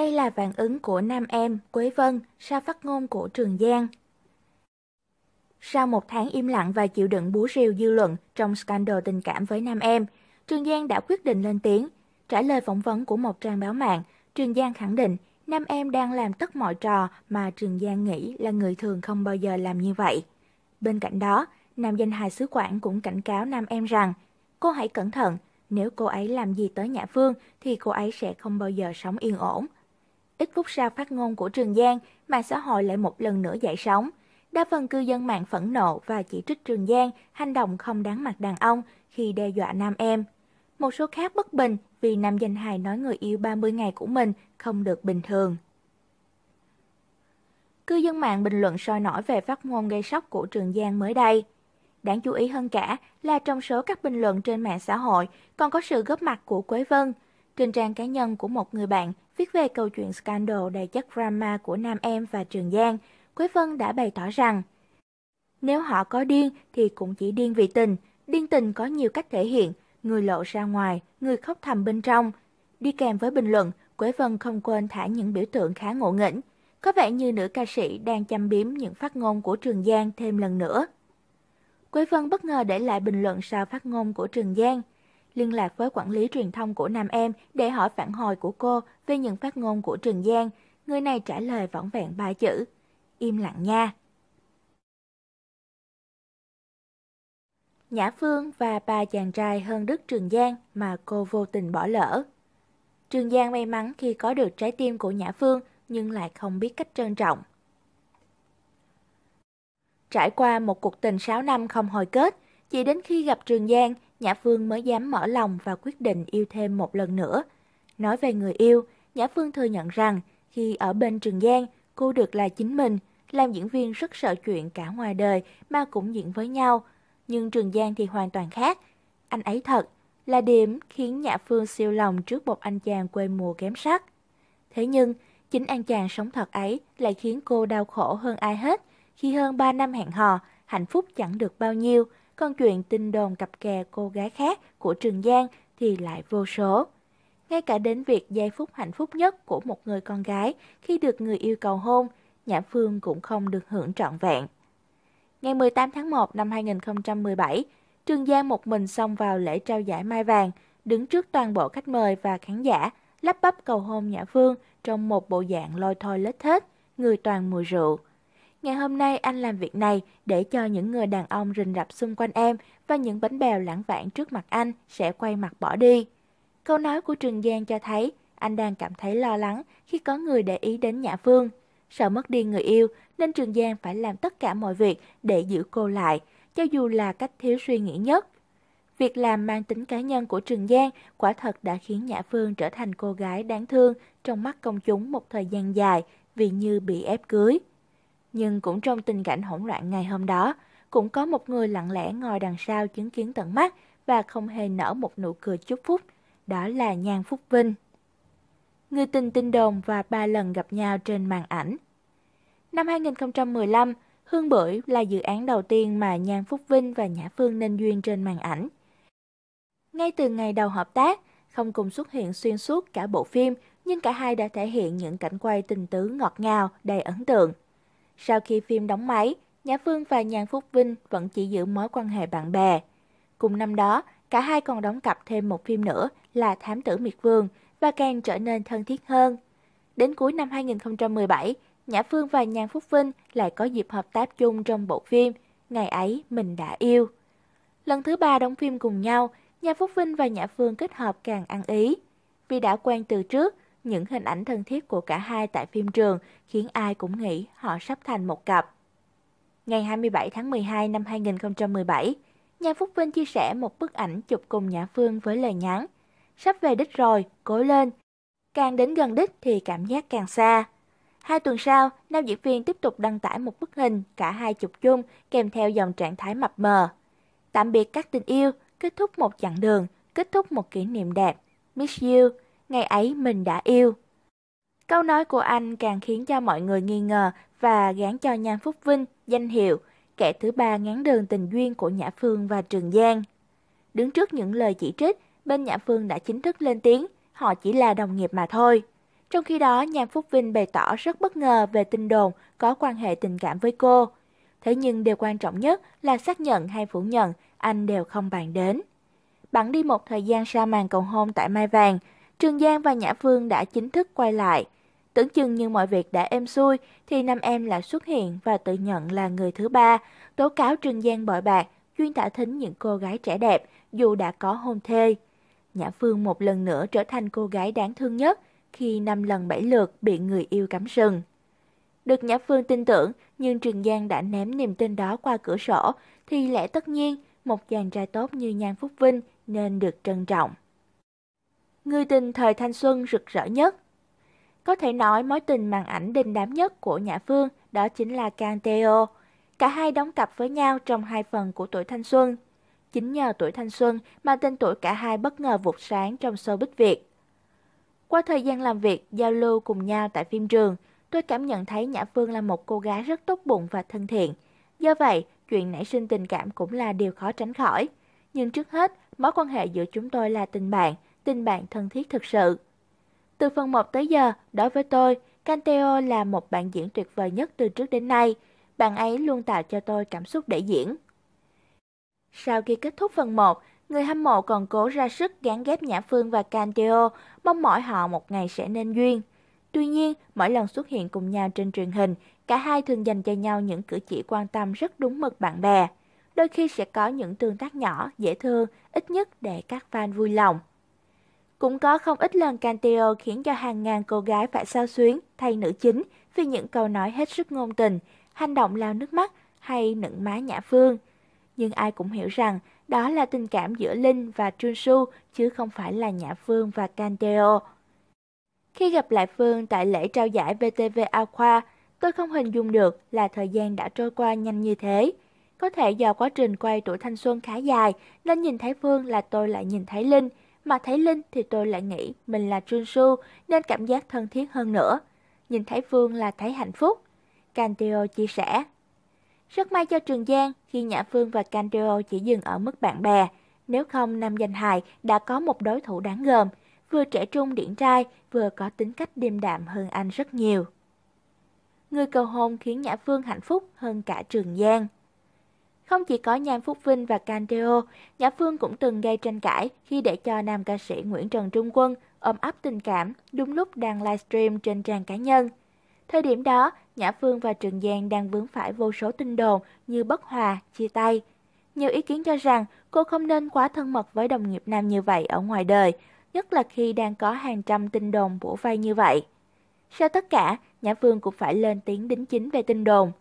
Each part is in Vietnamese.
Đây là phản ứng của nam em Quế Vân sau phát ngôn của Trường Giang. Sau một tháng im lặng và chịu đựng bú rìu dư luận trong scandal tình cảm với nam em, Trường Giang đã quyết định lên tiếng. Trả lời phỏng vấn của một trang báo mạng, Trường Giang khẳng định nam em đang làm tất mọi trò mà Trường Giang nghĩ là người thường không bao giờ làm như vậy. Bên cạnh đó, nam danh hài xứ quản cũng cảnh cáo nam em rằng cô hãy cẩn thận, nếu cô ấy làm gì tới Nhã Phương thì cô ấy sẽ không bao giờ sống yên ổn ít phút sau phát ngôn của Trường Giang, mạng xã hội lại một lần nữa dậy sóng. Đa phần cư dân mạng phẫn nộ và chỉ trích Trường Giang hành động không đáng mặt đàn ông khi đe dọa nam em. Một số khác bất bình vì nam danh hài nói người yêu 30 ngày của mình không được bình thường. Cư dân mạng bình luận soi nổi về phát ngôn gây sốc của Trường Giang mới đây. Đáng chú ý hơn cả là trong số các bình luận trên mạng xã hội còn có sự góp mặt của Quế Vân – trên trang cá nhân của một người bạn viết về câu chuyện scandal đầy chất drama của Nam Em và Trường Giang, Quế Vân đã bày tỏ rằng nếu họ có điên thì cũng chỉ điên vì tình, điên tình có nhiều cách thể hiện, người lộ ra ngoài, người khóc thầm bên trong. Đi kèm với bình luận, Quế Vân không quên thả những biểu tượng khá ngộ nghĩnh. Có vẻ như nữ ca sĩ đang chăm biếm những phát ngôn của Trường Giang thêm lần nữa. Quế Vân bất ngờ để lại bình luận sau phát ngôn của Trường Giang – liên lạc với quản lý truyền thông của Nam Em để hỏi phản hồi của cô về những phát ngôn của Trường Giang. Người này trả lời võng vẹn ba chữ. Im lặng nha. Nhã Phương và ba chàng trai hơn Đức Trường Giang mà cô vô tình bỏ lỡ. Trường Giang may mắn khi có được trái tim của Nhã Phương nhưng lại không biết cách trân trọng. Trải qua một cuộc tình 6 năm không hồi kết, chỉ đến khi gặp Trường Giang, Nhã Phương mới dám mở lòng và quyết định yêu thêm một lần nữa. Nói về người yêu, Nhã Phương thừa nhận rằng khi ở bên Trường Giang, cô được là chính mình, làm diễn viên rất sợ chuyện cả ngoài đời mà cũng diễn với nhau. Nhưng Trường Giang thì hoàn toàn khác. Anh ấy thật, là điểm khiến Nhã Phương siêu lòng trước một anh chàng quê mùa kém sắc. Thế nhưng, chính anh chàng sống thật ấy lại khiến cô đau khổ hơn ai hết khi hơn 3 năm hẹn hò, hạnh phúc chẳng được bao nhiêu – còn chuyện tin đồn cặp kè cô gái khác của Trường Giang thì lại vô số. Ngay cả đến việc giây phút hạnh phúc nhất của một người con gái khi được người yêu cầu hôn, Nhã Phương cũng không được hưởng trọn vẹn. Ngày 18 tháng 1 năm 2017, Trường Giang một mình xông vào lễ trao giải Mai Vàng, đứng trước toàn bộ khách mời và khán giả, lắp bắp cầu hôn Nhã Phương trong một bộ dạng lôi thôi lết thết, người toàn mùi rượu. Ngày hôm nay anh làm việc này để cho những người đàn ông rình rập xung quanh em và những bánh bèo lãng vãng trước mặt anh sẽ quay mặt bỏ đi. Câu nói của Trường Giang cho thấy anh đang cảm thấy lo lắng khi có người để ý đến Nhã Phương. Sợ mất đi người yêu nên Trường Giang phải làm tất cả mọi việc để giữ cô lại, cho dù là cách thiếu suy nghĩ nhất. Việc làm mang tính cá nhân của Trường Giang quả thật đã khiến Nhã Phương trở thành cô gái đáng thương trong mắt công chúng một thời gian dài vì như bị ép cưới. Nhưng cũng trong tình cảnh hỗn loạn ngày hôm đó, cũng có một người lặng lẽ ngồi đằng sau chứng kiến tận mắt và không hề nở một nụ cười chúc phúc, đó là Nhan Phúc Vinh. Người tình tin đồn và ba lần gặp nhau trên màn ảnh. Năm 2015, Hương Bưởi là dự án đầu tiên mà Nhan Phúc Vinh và Nhã Phương nên duyên trên màn ảnh. Ngay từ ngày đầu hợp tác, không cùng xuất hiện xuyên suốt cả bộ phim, nhưng cả hai đã thể hiện những cảnh quay tình tứ ngọt ngào, đầy ấn tượng. Sau khi phim đóng máy, Nhã Phương và Nhàn Phúc Vinh vẫn chỉ giữ mối quan hệ bạn bè. Cùng năm đó, cả hai còn đóng cặp thêm một phim nữa là Thám tử Miệt Vương và càng trở nên thân thiết hơn. Đến cuối năm 2017, Nhã Phương và Nhàn Phúc Vinh lại có dịp hợp tác chung trong bộ phim Ngày ấy mình đã yêu. Lần thứ ba đóng phim cùng nhau, Nhã Phúc Vinh và Nhã Phương kết hợp càng ăn ý. Vì đã quen từ trước những hình ảnh thân thiết của cả hai tại phim trường khiến ai cũng nghĩ họ sắp thành một cặp. Ngày 27 tháng 12 năm 2017, Nhan Phúc Vinh chia sẻ một bức ảnh chụp cùng Nhã Phương với lời nhắn Sắp về đích rồi, cố lên. Càng đến gần đích thì cảm giác càng xa. Hai tuần sau, nam diễn viên tiếp tục đăng tải một bức hình cả hai chụp chung kèm theo dòng trạng thái mập mờ. Tạm biệt các tình yêu, kết thúc một chặng đường, kết thúc một kỷ niệm đẹp. Miss you, ngày ấy mình đã yêu. Câu nói của anh càng khiến cho mọi người nghi ngờ và gán cho Nhan Phúc Vinh danh hiệu kẻ thứ ba ngán đường tình duyên của Nhã Phương và Trường Giang. Đứng trước những lời chỉ trích, bên Nhã Phương đã chính thức lên tiếng, họ chỉ là đồng nghiệp mà thôi. Trong khi đó, Nhan Phúc Vinh bày tỏ rất bất ngờ về tin đồn có quan hệ tình cảm với cô. Thế nhưng điều quan trọng nhất là xác nhận hay phủ nhận, anh đều không bàn đến. Bắn đi một thời gian sau màn cầu hôn tại Mai Vàng, Trường Giang và Nhã Phương đã chính thức quay lại. Tưởng chừng như mọi việc đã êm xuôi thì Nam Em lại xuất hiện và tự nhận là người thứ ba, tố cáo Trường Giang bội bạc, chuyên thả thính những cô gái trẻ đẹp dù đã có hôn thê. Nhã Phương một lần nữa trở thành cô gái đáng thương nhất khi năm lần bảy lượt bị người yêu cắm sừng. Được Nhã Phương tin tưởng nhưng Trường Giang đã ném niềm tin đó qua cửa sổ thì lẽ tất nhiên một chàng trai tốt như Nhan Phúc Vinh nên được trân trọng người tình thời thanh xuân rực rỡ nhất. Có thể nói mối tình màn ảnh đình đám nhất của Nhã Phương đó chính là Kang Teo. Cả hai đóng cặp với nhau trong hai phần của tuổi thanh xuân. Chính nhờ tuổi thanh xuân mà tên tuổi cả hai bất ngờ vụt sáng trong showbiz Việt. Qua thời gian làm việc, giao lưu cùng nhau tại phim trường, tôi cảm nhận thấy Nhã Phương là một cô gái rất tốt bụng và thân thiện. Do vậy, chuyện nảy sinh tình cảm cũng là điều khó tránh khỏi. Nhưng trước hết, mối quan hệ giữa chúng tôi là tình bạn – tình bạn thân thiết thực sự. Từ phần 1 tới giờ, đối với tôi, Canteo là một bạn diễn tuyệt vời nhất từ trước đến nay. Bạn ấy luôn tạo cho tôi cảm xúc để diễn. Sau khi kết thúc phần 1, người hâm mộ còn cố ra sức gán ghép Nhã Phương và Canteo, mong mỏi họ một ngày sẽ nên duyên. Tuy nhiên, mỗi lần xuất hiện cùng nhau trên truyền hình, cả hai thường dành cho nhau những cử chỉ quan tâm rất đúng mực bạn bè. Đôi khi sẽ có những tương tác nhỏ, dễ thương, ít nhất để các fan vui lòng. Cũng có không ít lần Canteo khiến cho hàng ngàn cô gái phải sao xuyến thay nữ chính vì những câu nói hết sức ngôn tình, hành động lao nước mắt hay nựng má Nhã Phương. Nhưng ai cũng hiểu rằng đó là tình cảm giữa Linh và Trun Su chứ không phải là Nhã Phương và Canteo. Khi gặp lại Phương tại lễ trao giải VTV Aqua, tôi không hình dung được là thời gian đã trôi qua nhanh như thế. Có thể do quá trình quay tuổi thanh xuân khá dài nên nhìn thấy Phương là tôi lại nhìn thấy Linh – mà thấy Linh thì tôi lại nghĩ mình là Jun Su nên cảm giác thân thiết hơn nữa. Nhìn thấy Vương là thấy hạnh phúc. Candeo chia sẻ. Rất may cho Trường Giang khi Nhã Phương và Candeo chỉ dừng ở mức bạn bè. Nếu không, Nam Danh Hài đã có một đối thủ đáng gờm, vừa trẻ trung điển trai, vừa có tính cách điềm đạm hơn anh rất nhiều. Người cầu hôn khiến Nhã Phương hạnh phúc hơn cả Trường Giang. Không chỉ có Nhan Phúc Vinh và Candeo, Nhã Phương cũng từng gây tranh cãi khi để cho nam ca sĩ Nguyễn Trần Trung Quân ôm ấp tình cảm đúng lúc đang livestream trên trang cá nhân. Thời điểm đó, Nhã Phương và Trường Giang đang vướng phải vô số tin đồn như bất hòa, chia tay. Nhiều ý kiến cho rằng cô không nên quá thân mật với đồng nghiệp nam như vậy ở ngoài đời, nhất là khi đang có hàng trăm tin đồn bổ vây như vậy. Sau tất cả, Nhã Phương cũng phải lên tiếng đính chính về tin đồn.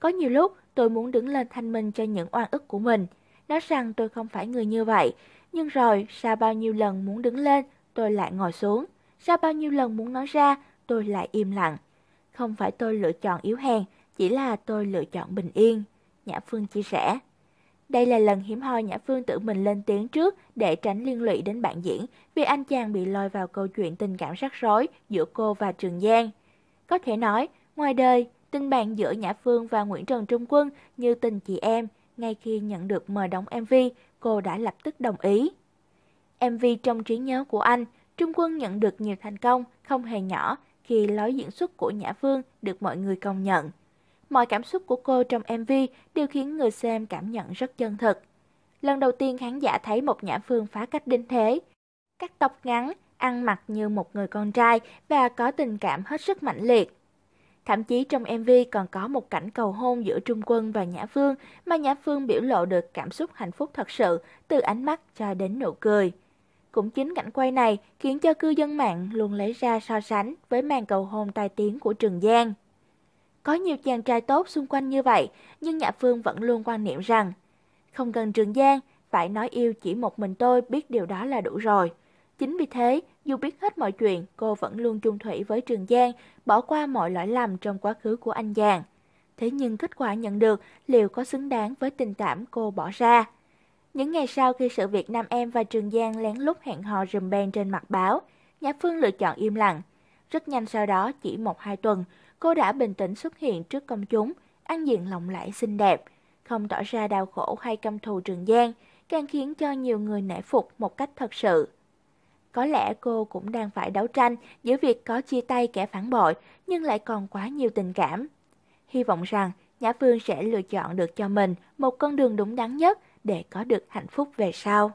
Có nhiều lúc tôi muốn đứng lên thanh minh cho những oan ức của mình, nói rằng tôi không phải người như vậy. Nhưng rồi, sau bao nhiêu lần muốn đứng lên, tôi lại ngồi xuống. Sau bao nhiêu lần muốn nói ra, tôi lại im lặng. Không phải tôi lựa chọn yếu hèn, chỉ là tôi lựa chọn bình yên. Nhã Phương chia sẻ. Đây là lần hiếm hoi Nhã Phương tự mình lên tiếng trước để tránh liên lụy đến bạn diễn vì anh chàng bị lôi vào câu chuyện tình cảm rắc rối giữa cô và Trường Giang. Có thể nói, ngoài đời, Tình bạn giữa Nhã Phương và Nguyễn Trần Trung Quân như tình chị em, ngay khi nhận được mời đóng MV, cô đã lập tức đồng ý. MV trong trí nhớ của anh, Trung Quân nhận được nhiều thành công không hề nhỏ khi lối diễn xuất của Nhã Phương được mọi người công nhận. Mọi cảm xúc của cô trong MV đều khiến người xem cảm nhận rất chân thực. Lần đầu tiên khán giả thấy một Nhã Phương phá cách đinh thế. Cắt tóc ngắn, ăn mặc như một người con trai và có tình cảm hết sức mãnh liệt. Thậm chí trong MV còn có một cảnh cầu hôn giữa Trung Quân và Nhã Phương mà Nhã Phương biểu lộ được cảm xúc hạnh phúc thật sự từ ánh mắt cho đến nụ cười. Cũng chính cảnh quay này khiến cho cư dân mạng luôn lấy ra so sánh với màn cầu hôn tai tiếng của Trường Giang. Có nhiều chàng trai tốt xung quanh như vậy, nhưng Nhã Phương vẫn luôn quan niệm rằng không cần Trường Giang, phải nói yêu chỉ một mình tôi biết điều đó là đủ rồi. Chính vì thế, dù biết hết mọi chuyện, cô vẫn luôn chung thủy với Trường Giang, bỏ qua mọi lỗi lầm trong quá khứ của anh chàng. Thế nhưng kết quả nhận được liệu có xứng đáng với tình cảm cô bỏ ra? Những ngày sau khi sự việc Nam Em và Trường Giang lén lút hẹn hò rùm beng trên mặt báo, Nhã Phương lựa chọn im lặng. Rất nhanh sau đó, chỉ một hai tuần, cô đã bình tĩnh xuất hiện trước công chúng, ăn diện lộng lẫy xinh đẹp, không tỏ ra đau khổ hay căm thù Trường Giang, càng khiến cho nhiều người nể phục một cách thật sự. Có lẽ cô cũng đang phải đấu tranh giữa việc có chia tay kẻ phản bội nhưng lại còn quá nhiều tình cảm. Hy vọng rằng Nhã Phương sẽ lựa chọn được cho mình một con đường đúng đắn nhất để có được hạnh phúc về sau.